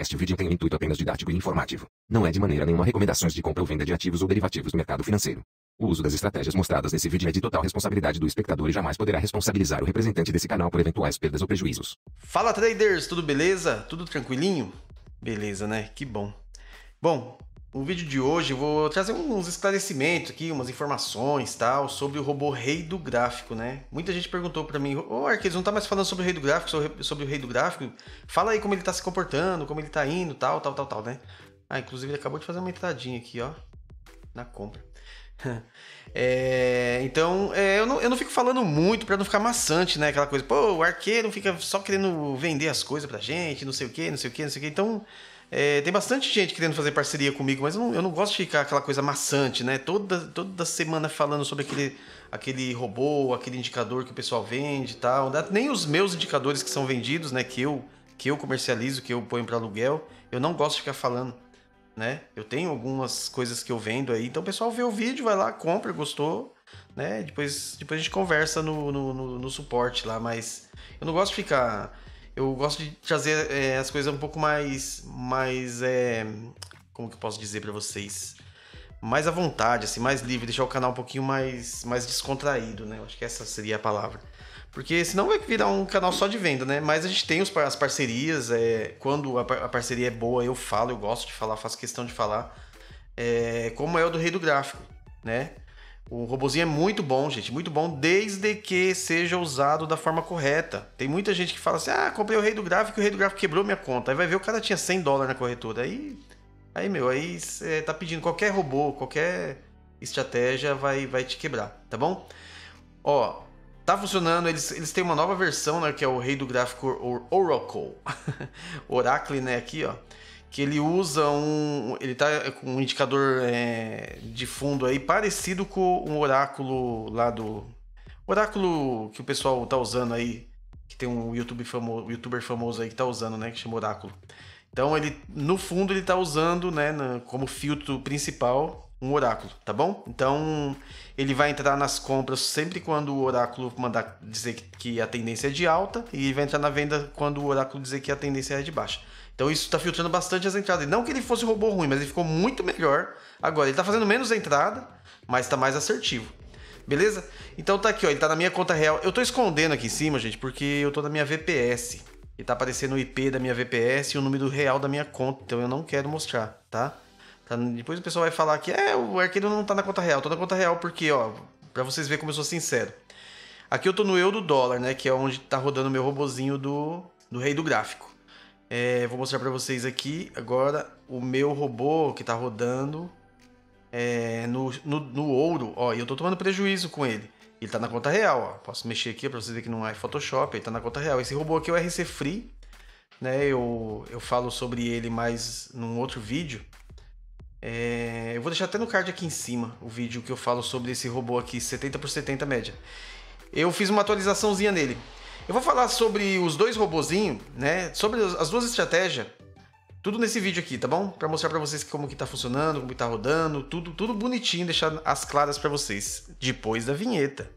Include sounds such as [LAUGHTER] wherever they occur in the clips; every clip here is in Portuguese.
Este vídeo tem um intuito apenas didático e informativo. Não é de maneira nenhuma recomendações de compra ou venda de ativos ou derivativos do mercado financeiro. O uso das estratégias mostradas nesse vídeo é de total responsabilidade do espectador e jamais poderá responsabilizar o representante desse canal por eventuais perdas ou prejuízos. Fala traders, tudo beleza? Tudo tranquilinho? Beleza, né? Que bom. Bom, no vídeo de hoje eu vou trazer uns esclarecimentos aqui, umas informações tal sobre o robô rei do gráfico, né? Muita gente perguntou para mim, ô oh, Arqueiros, não tá mais falando sobre o rei do gráfico, sobre o rei do gráfico? Fala aí como ele tá se comportando, como ele tá indo, tal, tal, tal, tal, né? Ah, inclusive ele acabou de fazer uma entradinha aqui, ó, na compra. [LAUGHS] é, então, é, eu, não, eu não fico falando muito para não ficar maçante, né? Aquela coisa, pô, o arqueiro fica só querendo vender as coisas pra gente, não sei o que, não sei o que, não sei o que. Então, é, tem bastante gente querendo fazer parceria comigo, mas eu não, eu não gosto de ficar aquela coisa maçante, né? Toda, toda semana falando sobre aquele, aquele robô, aquele indicador que o pessoal vende e tal. Nem os meus indicadores que são vendidos, né? Que eu, que eu comercializo, que eu ponho para aluguel, eu não gosto de ficar falando, né? Eu tenho algumas coisas que eu vendo aí, então o pessoal vê o vídeo, vai lá, compra, gostou, né? Depois, depois a gente conversa no, no, no, no suporte lá, mas eu não gosto de ficar eu gosto de trazer é, as coisas um pouco mais. mais é, como que eu posso dizer para vocês? Mais à vontade, assim, mais livre, deixar o canal um pouquinho mais, mais descontraído, né? Eu acho que essa seria a palavra. Porque senão vai virar um canal só de venda, né? Mas a gente tem os, as parcerias, é, quando a, a, parceria é boa, eu falo, eu gosto de falar, faço questão de falar. É, como é o do Rei do Gráfico, né? O robozinho é muito bom, gente, muito bom, desde que seja usado da forma correta. Tem muita gente que fala assim: ah, comprei o rei do gráfico e o rei do gráfico quebrou minha conta. Aí vai ver o cara tinha 100 dólares na corretora. Aí, aí meu, aí você tá pedindo qualquer robô, qualquer estratégia vai, vai te quebrar, tá bom? Ó, tá funcionando, eles, eles têm uma nova versão, né, que é o rei do gráfico Oracle. [LAUGHS] Oracle, né, aqui, ó que ele usa um. Ele tá com um indicador é, de fundo aí parecido com um oráculo lá do. Oráculo que o pessoal tá usando aí. Que tem um YouTube famoso, youtuber famoso aí que tá usando, né? Que chama Oráculo. Então ele, no fundo, ele tá usando, né, na, como filtro principal, um oráculo, tá bom? Então ele vai entrar nas compras sempre quando o oráculo mandar dizer que a tendência é de alta e vai entrar na venda quando o oráculo dizer que a tendência é de baixa. Então isso está filtrando bastante as entradas. E não que ele fosse um robô ruim, mas ele ficou muito melhor agora. Ele está fazendo menos entrada, mas está mais assertivo. Beleza? Então tá aqui, ó. Ele tá na minha conta real. Eu tô escondendo aqui em cima, gente, porque eu tô na minha VPS. E tá aparecendo o IP da minha VPS e o número real da minha conta. Então eu não quero mostrar, tá? tá? Depois o pessoal vai falar que é, o arqueiro não tá na conta real. Eu tô na conta real porque, ó, pra vocês verem como eu sou sincero. Aqui eu tô no eu do dólar, né? Que é onde tá rodando o meu robozinho do, do rei do gráfico. É, vou mostrar para vocês aqui agora o meu robô que está rodando é, no, no, no, ouro. Ó, e eu estou tomando prejuízo com ele. Ele está na conta real, ó. Posso mexer aqui para vocês verem que não é Photoshop, ele está na conta real. Esse robô aqui é o RC Free, né? Eu, eu falo sobre ele mais num outro vídeo. É, eu vou deixar até no card aqui em cima o vídeo que eu falo sobre esse robô aqui, 70 por 70 média. Eu fiz uma atualizaçãozinha nele. Eu vou falar sobre os dois robozinhos, né? Sobre as duas estratégias. Tudo nesse vídeo aqui, tá bom? Para mostrar para vocês como que tá funcionando, como que tá rodando, tudo, tudo bonitinho, deixar as claras para vocês depois da vinheta.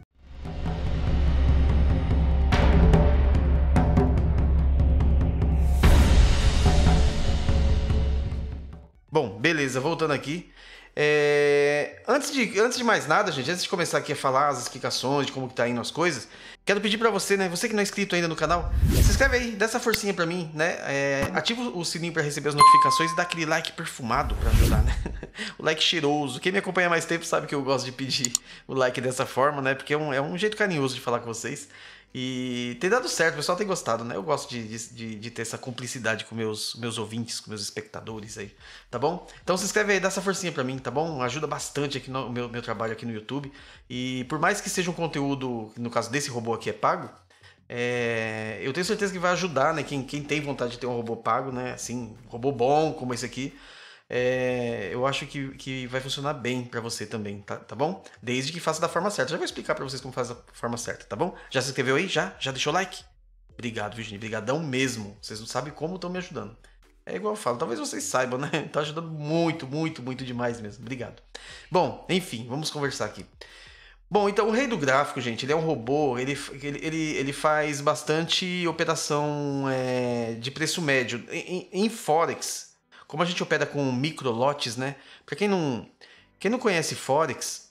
Bom, beleza, voltando aqui. É, antes, de, antes de mais nada, gente, antes de começar aqui a falar as explicações de como que tá indo as coisas, quero pedir para você, né, você que não é inscrito ainda no canal, se inscreve aí, dá essa forcinha para mim, né, é, ativa o sininho para receber as notificações e dá aquele like perfumado para ajudar, né, [LAUGHS] o like cheiroso. Quem me acompanha mais tempo sabe que eu gosto de pedir o like dessa forma, né, porque é um, é um jeito carinhoso de falar com vocês. E tem dado certo, o pessoal tem gostado, né? Eu gosto de, de, de, ter essa cumplicidade com meus, meus ouvintes, com meus espectadores aí, tá bom? Então se inscreve aí, dá essa forcinha pra mim, tá bom? Ajuda bastante aqui no meu, meu trabalho aqui no YouTube. E por mais que seja um conteúdo, no caso desse robô aqui é pago, é, eu tenho certeza que vai ajudar, né? Quem, quem tem vontade de ter um robô pago, né? Assim, robô bom como esse aqui é, eu acho que, que vai funcionar bem para você também, tá, tá bom? Desde que faça da forma certa. Já vou explicar para vocês como faz da forma certa, tá bom? Já se inscreveu aí? Já? Já deixou like? Obrigado, Virginia. Obrigadão mesmo. Vocês não sabem como estão me ajudando. É igual eu falo, talvez vocês saibam, né? [LAUGHS] Tá ajudando muito, muito, muito demais mesmo. Obrigado. Bom, enfim, vamos conversar aqui. Bom, então o rei do gráfico, gente, ele é um robô, ele, ele, ele, ele faz bastante operação é, de preço médio. Em, em, Forex, como a gente opera com micro lotes, né? Para quem não, quem não conhece Forex,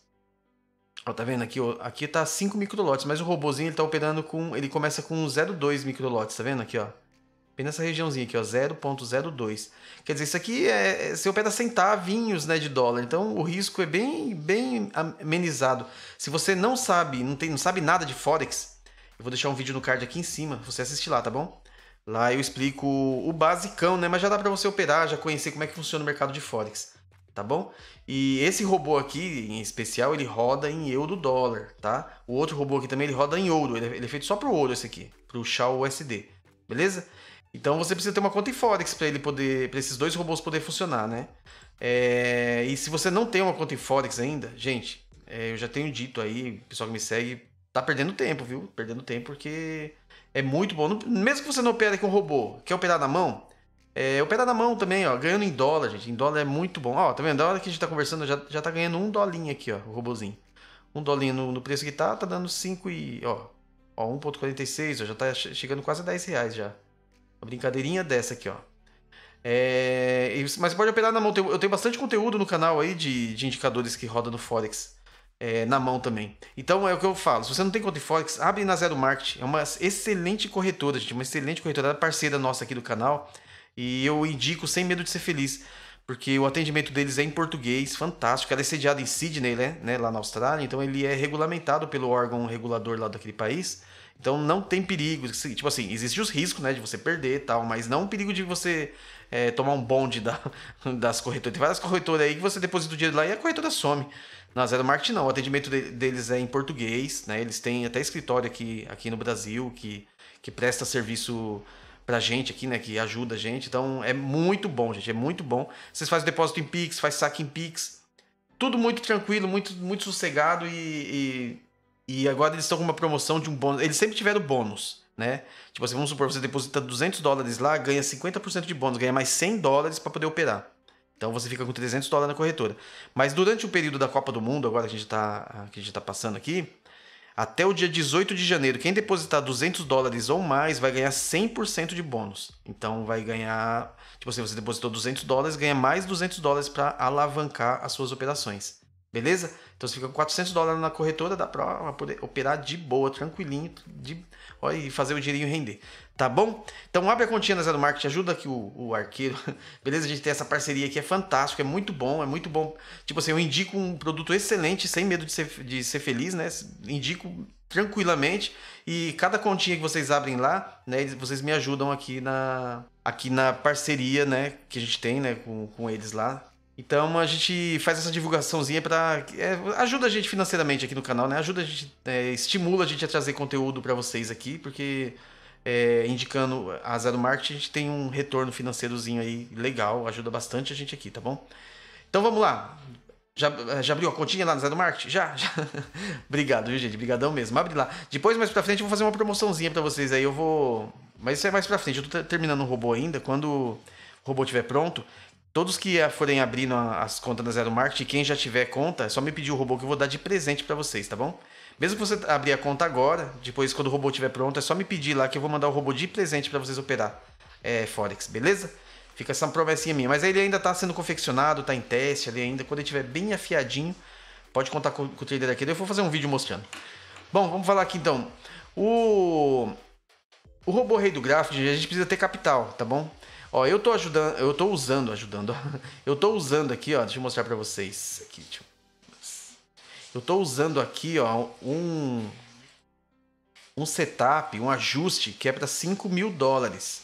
ó, tá vendo aqui, ó, aqui tá 5 micro lotes, mas o robozinho ele tá operando com, ele começa com 0,2 micro lotes, tá vendo aqui, ó? Bem nessa regiãozinha aqui, ó, 0.02. Quer dizer, isso aqui é, é, você opera centavinhos, né, de dólar. Então o risco é bem bem amenizado. Se você não sabe, não tem, não sabe nada de forex, eu vou deixar um vídeo no card aqui em cima, você assiste lá, tá bom? Lá eu explico o basicão, né? Mas já dá para você operar, já conhecer como é que funciona o mercado de Forex, tá bom? E esse robô aqui, em especial, ele roda em euro dólar, tá? O outro robô aqui também, ele roda em ouro. Ele é, é feito só pro ouro esse aqui, pro Shao USD, beleza? Então você precisa ter uma conta em Forex para ele poder, para esses dois robôs poder funcionar, né? É... E se você não tem uma conta em Forex ainda, gente, é, eu já tenho dito aí, pessoal que me segue, tá perdendo tempo, viu? Perdendo tempo porque é muito bom. Mesmo que você não opere com robô, quer operar na mão? É, operar na mão também, ó. Ganhando em dólar, gente. Em dólar é muito bom. Ó, tá vendo? Da hora que a gente tá conversando, já, já tá ganhando um dolinho aqui, ó. O robôzinho. Um dolinho no, no preço que tá, tá dando 5 e. Ó, ó 1,46, Já tá chegando quase a 10 reais já. Uma brincadeirinha dessa aqui, ó. É, mas pode operar na mão. Eu tenho bastante conteúdo no canal aí de, de indicadores que roda no Forex é, na mão também. Então é o que eu falo. Se você não tem conta em Forex, abre na Zero Market. É uma excelente corretora, gente. Uma excelente corretora, é parceira nossa aqui do canal. E eu indico sem medo de ser feliz. Porque o atendimento deles é em português, fantástico. Ela é sediada em Sydney, né? né? Lá na Austrália. Então ele é regulamentado pelo órgão regulador lá daquele país. Então não tem perigo. Tipo assim, existe os riscos, né? De você perder e tal, mas não o perigo de você é, tomar um bonde da, [LAUGHS] das corretoras. Tem várias corretoras aí que você deposita o dinheiro lá e a corretora some. Na Zero Marketing não, o atendimento deles é em português, né? Eles têm até escritório aqui, aqui no Brasil que, que presta serviço pra gente aqui, né? Que ajuda a gente. Então é muito bom, gente. É muito bom. Vocês fazem depósito em Pix, faz saque em Pix. Tudo muito tranquilo, muito, muito sossegado e, e, e agora eles estão com uma promoção de um bônus. Eles sempre tiveram bônus, né? Tipo assim, vamos supor, você deposita 200 dólares lá, ganha 50% de bônus, ganha mais 100 dólares para poder operar. Então você fica com 300 dólares na corretora. Mas durante o período da Copa do Mundo, agora que a gente está tá passando aqui, até o dia 18 de janeiro, quem depositar 200 dólares ou mais vai ganhar 100% de bônus. Então vai ganhar, tipo assim, você depositou 200 dólares, ganha mais 200 dólares para alavancar as suas operações. Beleza? Então você fica com 400 dólares na corretora, dá pra poder operar de boa, tranquilinho, de, ó, e fazer o dinheirinho render. Tá bom? Então abre a continha na Zero Market, ajuda aqui o, o arqueiro. [LAUGHS] Beleza? A gente tem essa parceria aqui, é fantástico, é muito bom, é muito bom. Tipo assim, eu indico um produto excelente, sem medo de ser, de ser feliz, né? Indico tranquilamente. E cada continha que vocês abrem lá, né, vocês me ajudam aqui na aqui na parceria, né, que a gente tem, né, com, com eles lá, então a gente faz essa divulgaçãozinha para é, ajuda a gente financeiramente aqui no canal, né? Ajuda a gente, é, estimula a gente a trazer conteúdo para vocês aqui, porque é, indicando a Zero Marketing a gente tem um retorno financeirozinho aí legal, ajuda bastante a gente aqui, tá bom? Então vamos lá. Já, é, já abriu a continha lá no Zero Marketing? Já, já. [LAUGHS] Obrigado, viu, gente? Obrigadão mesmo. Abre lá. Depois, mais pra frente, eu vou fazer uma promoçãozinha para vocês aí. Eu vou. Mas isso é mais pra frente. Eu tô terminando o robô ainda. Quando o robô estiver pronto, Todos que forem abrindo as contas da Zero Marketing, quem já tiver conta, é só me pedir o robô que eu vou dar de presente para vocês, tá bom? Mesmo que você abrir a conta agora, depois quando o robô estiver pronto, é só me pedir lá que eu vou mandar o robô de presente para vocês operar é, Forex, beleza? Fica essa promessinha minha. Mas ele ainda está sendo confeccionado, está em teste ali ainda. Quando ele estiver bem afiadinho, pode contar com, com o trader aqui. Eu vou fazer um vídeo mostrando. Bom, vamos falar aqui então. O, o robô rei do gráfico, a gente precisa ter capital, tá bom? Ó, eu tô ajudando, eu tô usando, ajudando. [LAUGHS] Eu tô usando aqui, ó, deixa eu mostrar para vocês aqui, eu... eu tô usando aqui, ó, um um setup, um ajuste que é para 5 mil dólares.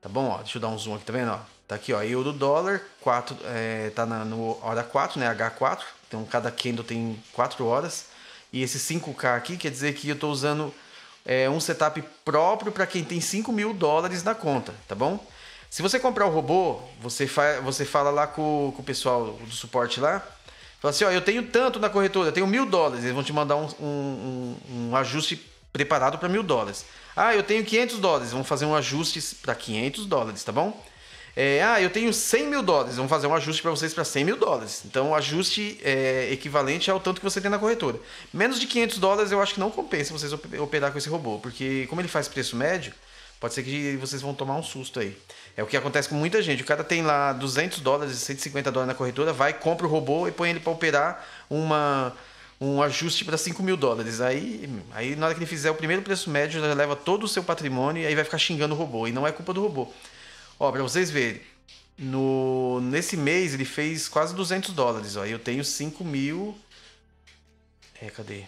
Tá bom? Ó, deixa eu dar um zoom aqui, tá vendo? Ó, tá aqui, ó, euro dólar, 4, é, tá na no hora 4, né? H4. Então cada candle tem 4 horas. E esse 5K aqui quer dizer que eu tô usando é, um setup próprio para quem tem 5 mil dólares na conta, tá bom? Se você comprar o robô, você, fa você fala lá com, com o pessoal do suporte lá. Fala assim, ó, eu tenho tanto na corretora, eu tenho mil dólares. Eles vão te mandar um, um, um ajuste preparado para mil dólares. Ah, eu tenho 500 dólares, vão fazer um ajuste para 500 dólares, tá bom? É, ah, eu tenho 100 mil dólares, vão fazer um ajuste para vocês para 100 mil dólares. Então, o ajuste é equivalente ao tanto que você tem na corretora. Menos de 500 dólares eu acho que não compensa vocês operar com esse robô, porque como ele faz preço médio, Pode ser que vocês vão tomar um susto aí. É o que acontece com muita gente. O cara tem lá 200 dólares, 150 dólares na corretora, vai, compra o robô e põe ele para operar uma, um ajuste para 5 mil dólares. Aí, aí, na hora que ele fizer o primeiro preço médio, já leva todo o seu patrimônio e aí vai ficar xingando o robô. E não é culpa do robô. Ó, para vocês verem, no, nesse mês ele fez quase 200 dólares. Aí eu tenho 5 mil. É, cadê?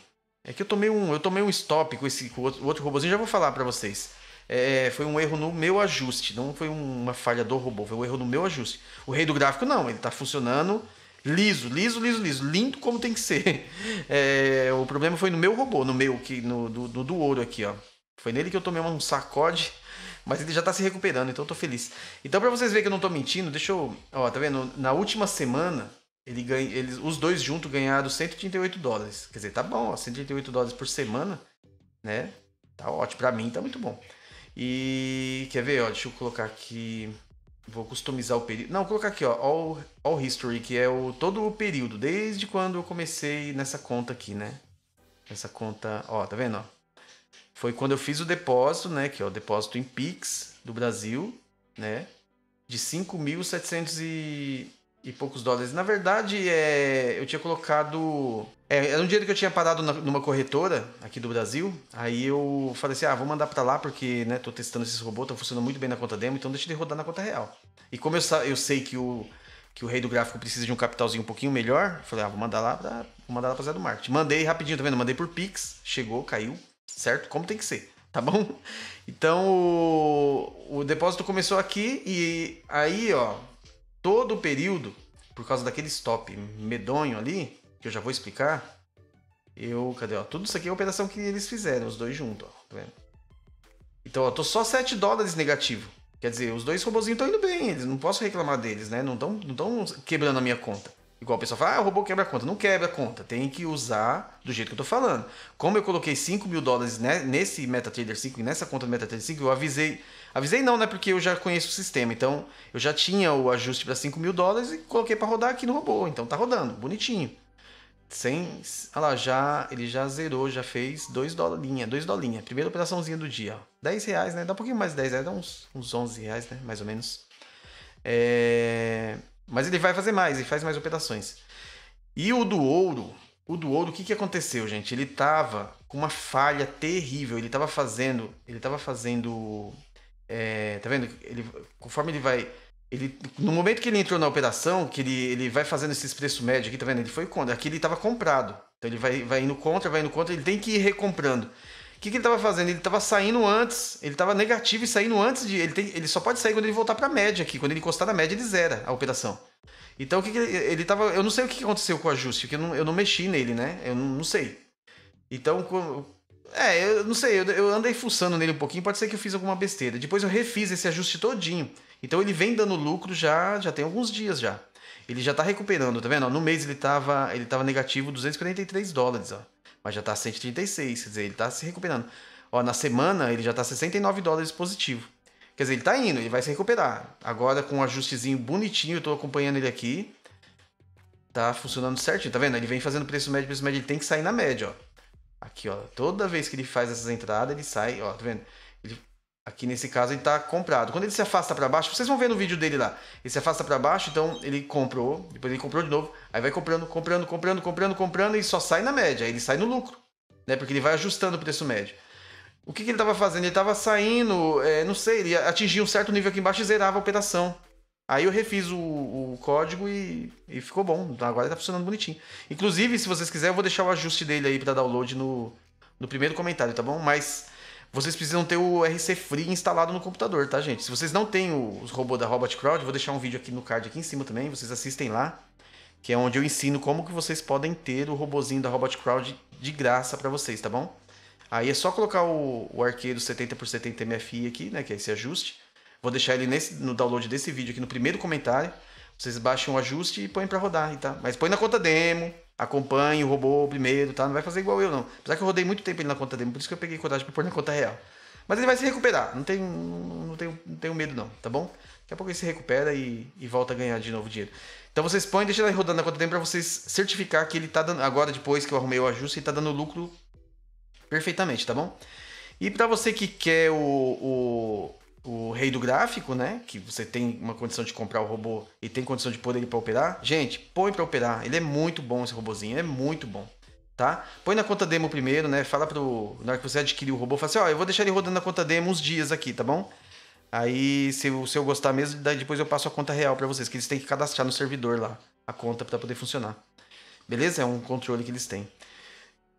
É que eu tomei um, eu tomei um stop com esse com o outro, o outro robôzinho, já vou falar para vocês é, foi um erro no meu ajuste, não foi uma falha do robô, foi um erro no meu ajuste. O rei do gráfico não, ele está funcionando liso, liso, liso, liso, lindo como tem que ser. [LAUGHS] É, o problema foi no meu robô, no meu, que, no, do, do, do ouro aqui, ó. Foi nele que eu tomei um sacode, [LAUGHS] mas ele já tá se recuperando, então eu tô feliz. Então, pra vocês verem que eu não tô mentindo, deixa eu. Ó, tá vendo? Na última semana, ele ganha, eles, os dois juntos ganharam 138 dólares. Quer dizer, tá bom, ó, 138 dólares por semana, né? Tá ótimo. Pra mim, tá muito bom. E quer ver, ó, deixa eu colocar aqui. Vou customizar o período. Não, vou colocar aqui, ó, all, all history, que é o todo o período, desde quando eu comecei nessa conta aqui, né? Essa conta, ó, tá vendo, Foi quando eu fiz o depósito, né, que é o depósito em Pix do Brasil, né? De 5.700 e e poucos dólares. Na verdade, é, eu tinha colocado. É, era um dinheiro que eu tinha parado na, numa corretora aqui do Brasil. Aí eu falei assim: ah, vou mandar para lá porque né, tô testando esses robôs, estão funcionando muito bem na conta demo, então deixa ele rodar na conta real. E como eu, eu sei que o, que o rei do gráfico precisa de um capitalzinho um pouquinho melhor, falei: ah, vou mandar lá pra, vou mandar lá pra Zé do Marketing. Mandei rapidinho, tá vendo? Mandei por Pix, chegou, caiu, certo? Como tem que ser [LAUGHS] tá bom? Então o, o, depósito começou aqui e aí, ó, todo o período, por causa daquele stop medonho ali, que eu já vou explicar, eu. Cadê? Ó, tudo isso aqui é a operação que eles fizeram, os dois juntos, ó. Tá vendo? Então, ó, tô só 7 dólares negativo. Quer dizer, os dois robozinhos estão indo bem, eles não posso reclamar deles, né? Não estão não quebrando a minha conta. Igual o pessoal fala, ah, o robô quebra a conta. Não quebra a conta, tem que usar do jeito que eu tô falando. Como eu coloquei 5 mil dólares né, nesse MetaTrader 5 e nessa conta do MetaTrader 5, eu avisei. Avisei não, né? Porque eu já conheço o sistema. Então, eu já tinha o ajuste para 5 mil dólares e coloquei para rodar aqui no robô. Então, tá rodando, bonitinho. Sem. Olha lá, já, ele já zerou, já fez 2 dolinha, 2 dolinha. Primeira operaçãozinha do dia, ó. 10 reais, né? Dá um pouquinho mais de 10 reais, é, dá uns, uns 11 reais, né? Mais ou menos. É. Mas ele vai fazer mais, ele faz mais operações. E o do ouro, o do ouro, o que, que aconteceu, gente? Ele tava com uma falha terrível. Ele tava fazendo. Ele tava fazendo. É, tá vendo? Ele, conforme ele vai. Ele, no momento que ele entrou na operação, que ele, ele vai fazendo esses preços médios aqui, tá vendo? Ele foi contra. Aqui ele tava comprado. Então ele vai, vai indo contra, vai indo contra, ele tem que ir recomprando. O que, que ele estava fazendo? Ele estava saindo antes, ele estava negativo e saindo antes de. Ele, tem, ele só pode sair quando ele voltar para a média aqui. Quando ele encostar na média, ele zera a operação. Então o que, que ele, estava Eu não sei o que aconteceu com o ajuste, porque eu não, eu não mexi nele, né? Eu não, não sei. Então, como, é, eu não sei, eu, eu andei fuçando nele um pouquinho, pode ser que eu fiz alguma besteira. Depois eu refiz esse ajuste todinho. Então ele vem dando lucro já, já tem alguns dias já. Ele já está recuperando, tá vendo? no mês ele estava ele tava negativo 243 dólares, ó mas já está 136, quer dizer, ele está se recuperando. Ó, na semana ele já está 69 dólares positivo. Quer dizer, ele está indo, ele vai se recuperar. Agora com um ajustezinho bonitinho, eu estou acompanhando ele aqui. Tá funcionando certinho, tá vendo? Ele vem fazendo preço médio, preço médio, ele tem que sair na média, ó. Aqui, ó, toda vez que ele faz essas entradas, ele sai, ó, tá vendo? Ele Aqui nesse caso ele está comprado. Quando ele se afasta para baixo, vocês vão ver no vídeo dele lá. Ele se afasta para baixo, então ele comprou, depois ele comprou de novo, aí vai comprando, comprando, comprando, comprando, comprando e só sai na média, aí ele sai no lucro, né? Porque ele vai ajustando o preço médio. O que, que ele estava fazendo? Ele estava saindo, é, não sei, ele atingia um certo nível aqui embaixo e zerava a operação. Aí eu refiz o, o código e, e, ficou bom. Agora está funcionando bonitinho. Inclusive, se vocês quiserem, eu vou deixar o ajuste dele aí para download no, no primeiro comentário, tá bom? Mas vocês precisam ter o RC Free instalado no computador, tá, gente? Se vocês não têm os robôs da Robot Crowd, vou deixar um vídeo aqui no card aqui em cima também, vocês assistem lá, que é onde eu ensino como que vocês podem ter o robozinho da Robot Crowd de graça para vocês, tá bom? Aí é só colocar o, o arqueiro 70x70 MFI aqui, né, que é esse ajuste. Vou deixar ele nesse, no download desse vídeo aqui no primeiro comentário. Vocês baixam o ajuste e põem para rodar, tá? Mas põe na conta demo, acompanhe o robô primeiro, tá? Não vai fazer igual eu, não. Apesar que eu rodei muito tempo ele na conta dele, por isso que eu peguei coragem pra pôr na conta real. Mas ele vai se recuperar, não tenho, não tenho, não tenho medo não, tá bom? Daqui a pouco ele se recupera e, e volta a ganhar de novo dinheiro. Então vocês põem, deixa ele rodando na conta dele para vocês certificar que ele tá dando, agora depois que eu arrumei o ajuste, ele tá dando lucro perfeitamente, tá bom? E para você que quer o, o o rei do gráfico, né? Que você tem uma condição de comprar o robô e tem condição de pôr ele para operar. Gente, põe para operar. Ele é muito bom esse robozinho, é muito bom. Tá? Põe na conta demo primeiro, né? Fala pro. Na hora que você adquirir o robô, fala assim: ó, oh, eu vou deixar ele rodando na conta demo uns dias aqui, tá bom? Aí, se o se eu gostar mesmo, daí depois eu passo a conta real para vocês, que eles têm que cadastrar no servidor lá a conta para poder funcionar. Beleza? É um controle que eles têm.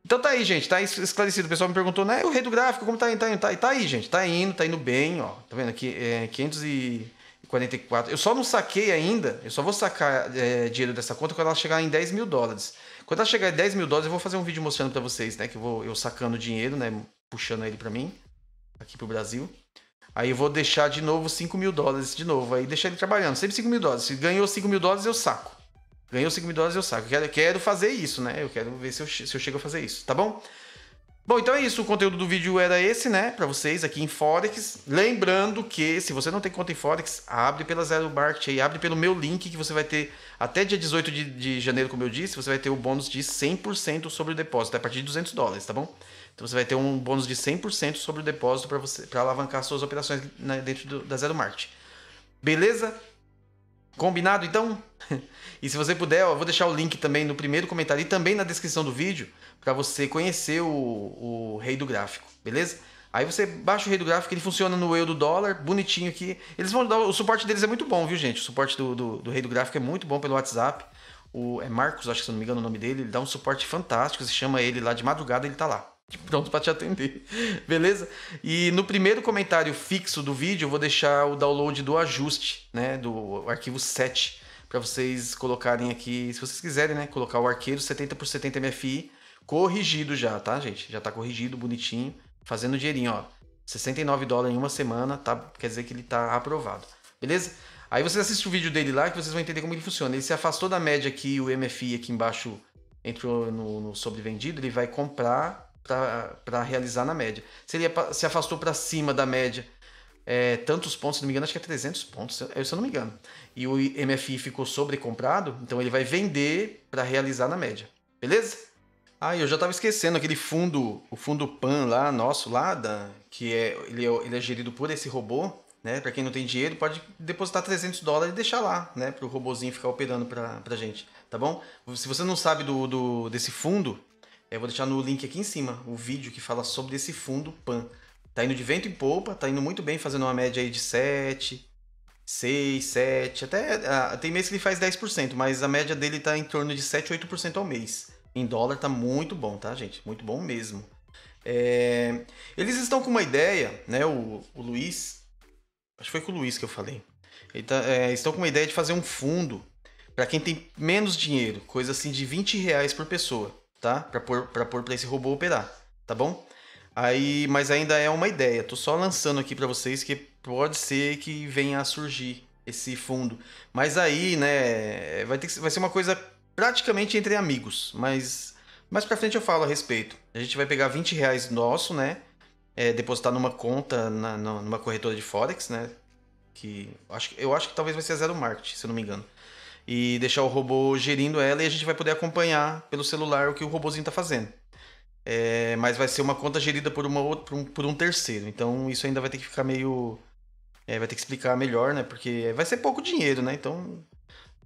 Então tá aí, gente, tá esclarecido. O pessoal me perguntou, né? O rei do gráfico, como tá, tá indo? Tá, tá, tá aí, gente, tá indo, tá indo bem, ó. Tá vendo aqui? É 544. Eu só não saquei ainda, eu só vou sacar é, dinheiro dessa conta quando ela chegar em 10 mil dólares. Quando ela chegar em 10 mil dólares, eu vou fazer um vídeo mostrando para vocês, né? Que eu vou eu sacando dinheiro, né? Puxando ele para mim, aqui pro Brasil. Aí eu vou deixar de novo 5 mil dólares de novo. Aí deixar ele trabalhando. Sempre 5 mil dólares. Se ganhou 5 mil dólares, eu saco. Ganhou 5 mil dólares, eu saco. Eu quero, eu quero, fazer isso, né? Eu quero ver se eu, se eu chego a fazer isso, tá bom? Bom, então é isso. O conteúdo do vídeo era esse, né? Para vocês aqui em Forex. Lembrando que se você não tem conta em Forex, abre pela Zero Market aí, abre pelo meu link que você vai ter até dia 18 de, de janeiro, como eu disse, você vai ter o bônus de 100% sobre o depósito, a partir de 200 dólares, tá bom? Então você vai ter um bônus de 100% sobre o depósito para você para alavancar suas operações né, dentro do, da Zero Market. Beleza? Combinado então? [LAUGHS] e se você puder, eu vou deixar o link também no primeiro comentário e também na descrição do vídeo para você conhecer o, o Rei do Gráfico, beleza? Aí você baixa o Rei do Gráfico, ele funciona no euro do dólar, bonitinho aqui. Eles vão dar. O suporte deles é muito bom, viu, gente? O suporte do, do, do Rei do Gráfico é muito bom pelo WhatsApp. O, é Marcos, acho que se não me engano o nome dele, ele dá um suporte fantástico. Você chama ele lá de madrugada, ele tá lá. Tipo, pronto para te atender, [LAUGHS] beleza? E no primeiro comentário fixo do vídeo eu vou deixar o download do ajuste, né, do arquivo 7, para vocês colocarem aqui, se vocês quiserem, né, colocar o arqueiro 70 por 70 MFI corrigido já, tá, gente? Já tá corrigido, bonitinho, fazendo dinheirinho, ó. 69 dólares em uma semana, tá? Quer dizer que ele tá aprovado. Beleza? Aí vocês assistem o vídeo dele lá que vocês vão entender como ele funciona. Ele se afastou da média aqui, o MFI aqui embaixo entrou no, no sobrevendido, ele vai comprar para realizar na média. Se ele se afastou para cima da média, é, tantos pontos, se não me engano, acho que é 300 pontos, se eu não me engano. E o MFI ficou sobrecomprado, então ele vai vender para realizar na média. Beleza? Ah, eu já estava esquecendo aquele fundo, o fundo PAN lá, nosso lá, da, que é ele, é, ele é gerido por esse robô, né? Para quem não tem dinheiro, pode depositar 300 dólares e deixar lá, né? Para o robozinho ficar operando para a gente, tá bom? Se você não sabe do, do desse fundo, é, eu vou deixar no link aqui em cima o vídeo que fala sobre esse fundo PAN. Tá indo de vento em polpa, tá indo muito bem, fazendo uma média aí de 7, 6, 7, até tem mês que ele faz 10%, mas a média dele tá em torno de 7, 8% ao mês. Em dólar tá muito bom, tá, gente? Muito bom mesmo. É... Eles estão com uma ideia, né? O, o Luiz, acho que foi com o Luiz que eu falei. Tá, é, estão com uma ideia de fazer um fundo para quem tem menos dinheiro, coisa assim de 20 reais por pessoa tá? Para pôr para pôr para esse robô operar, tá bom? Aí, mas ainda é uma ideia. Tô só lançando aqui para vocês que pode ser que venha a surgir esse fundo. Mas aí, né, vai ter que, vai ser uma coisa praticamente entre amigos, mas mais pra frente eu falo a respeito. A gente vai pegar 20 reais nosso, né? É, depositar numa conta, na, numa corretora de Forex, né? Que acho, eu acho que talvez vai ser a Zero Market, se eu não me engano e deixar o robô gerindo ela e a gente vai poder acompanhar pelo celular o que o robôzinho está fazendo. É, mas vai ser uma conta gerida por, uma, por, um, por um terceiro. Então isso ainda vai ter que ficar meio. É, vai ter que explicar melhor, né? Porque vai ser pouco dinheiro, né? Então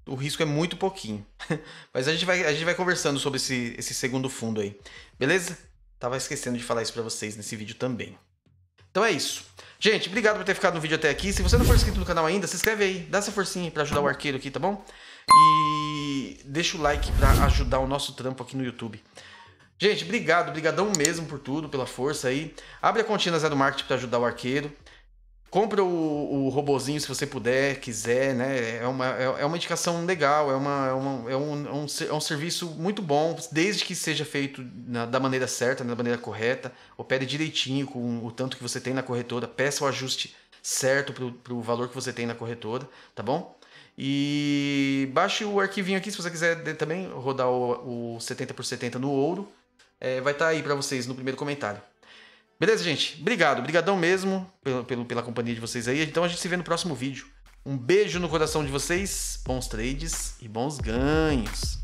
o risco é muito pouquinho. [LAUGHS] mas a gente vai, a gente vai conversando sobre esse, esse segundo fundo aí. Beleza? Tava esquecendo de falar isso para vocês nesse vídeo também. Então é isso. Gente, obrigado por ter ficado no vídeo até aqui. Se você não for inscrito no canal ainda, se inscreve aí, dá essa forcinha para ajudar o arqueiro aqui, tá bom? E deixa o like para ajudar o nosso trampo aqui no YouTube. Gente, obrigado, obrigadão mesmo por tudo, pela força aí. Abre a continha Zero Marketing para ajudar o arqueiro. Compra o, o robozinho se você puder, quiser, né? É uma, é, é uma indicação legal, é, uma, é, uma, é, um, é, um, é um serviço muito bom, desde que seja feito na, da maneira certa, na né, maneira correta. Opere direitinho com o tanto que você tem na corretora. Peça o ajuste certo para o valor que você tem na corretora, tá bom? E baixe o arquivinho aqui, se você quiser também rodar o, o 70 por 70 no ouro. É, vai estar tá aí para vocês no primeiro comentário. Beleza, gente? Obrigado, brigadão mesmo pelo, pelo, pela companhia de vocês aí. Então a gente se vê no próximo vídeo. Um beijo no coração de vocês, bons trades e bons ganhos.